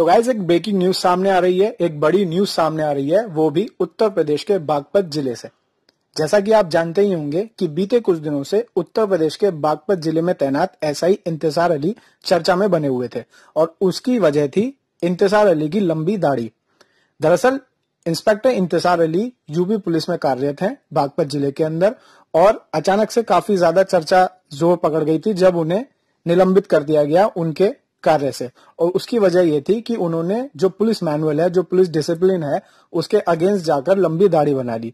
तो गाइज एक breaking news सामने आ रही है एक बड़ी न्यूज सामने आ रही है वो भी उत्तर प्रदेश के बागपत जिले से जैसा कि आप जानते ही होंगे कि बीते कुछ दिनों से उत्तर प्रदेश के बागपत जिले में तैनात एसआई इंतजार अली चर्चा में बने हुए थे और उसकी वजह थी इंतजार अली की लंबी दाढ़ी दरअसल इंस्पेक्टर इंतजार अली यूपी पुलिस में कार्यरत हैं बागपत जिले के अंदर और अचानक से काफी ज्यादा चर्चा जोर पकड़ गई थी जब उन्हें निलंबित कर दिया गया उनके कार्य से और उसकी वजह यह थी कि उन्होंने जो पुलिस मैनुअल है जो पुलिस डिसिप्लिन है उसके अगेंस्ट जाकर लंबी दाढ़ी बना ली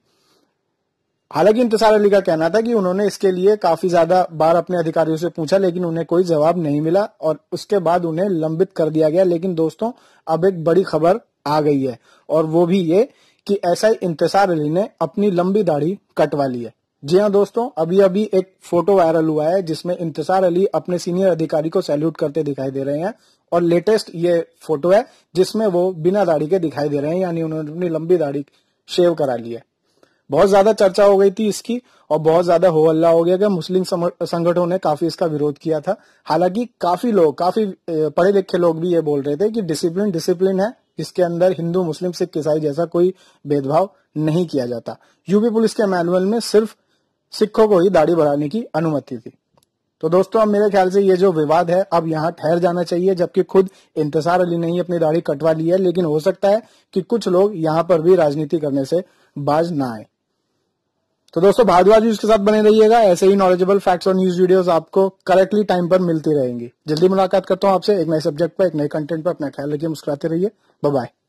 हालांकि इंतजार अली का कहना था कि उन्होंने इसके लिए काफी ज्यादा बार अपने अधिकारियों से पूछा लेकिन उन्हें कोई जवाब नहीं मिला और उसके बाद उन्हें लंबित कर दिया गया लेकिन दोस्तों अब एक बड़ी खबर आ गई है और वो भी ये कि ऐसा ही इंतजार अली ने अपनी लंबी दाढ़ी कटवा ली है जी हाँ दोस्तों अभी अभी एक फोटो वायरल हुआ है जिसमें इंतजार अली अपने सीनियर अधिकारी को सैल्यूट करते दिखाई दे रहे हैं और लेटेस्ट ये फोटो है जिसमें वो बिना दाढ़ी के दिखाई दे रहे हैं यानी उन्होंने अपनी लंबी दाढ़ी शेव करा ली है बहुत ज्यादा चर्चा हो गई थी इसकी और बहुत ज्यादा हो हल्ला हो गया कि मुस्लिम संगठनों ने काफी इसका विरोध किया था हालांकि काफी लोग काफी पढ़े लिखे लोग भी ये बोल रहे थे कि डिसिप्लिन डिसिप्लिन है इसके अंदर हिंदू मुस्लिम सिख ईसाई जैसा कोई भेदभाव नहीं किया जाता यूपी पुलिस के मैनुअल में सिर्फ सिखों को ही दाढ़ी बढ़ाने की अनुमति थी तो दोस्तों अब मेरे ख्याल से ये जो विवाद है अब यहाँ ठहर जाना चाहिए जबकि खुद इंतजार अली ने ही अपनी दाढ़ी कटवा ली है लेकिन हो सकता है कि कुछ लोग यहाँ पर भी राजनीति करने से बाज ना आए तो दोस्तों भारद्वाज न्यूज के साथ बने रहिएगा ऐसे ही नॉलेजेबल फैक्ट्स और न्यूज वीडियोस आपको करेक्टली टाइम पर मिलती रहेंगी जल्दी मुलाकात करता हूँ आपसे एक नए सब्जेक्ट पर एक नए कंटेंट पर अपना ख्याल रखिए मुस्कुराते रहिए बाय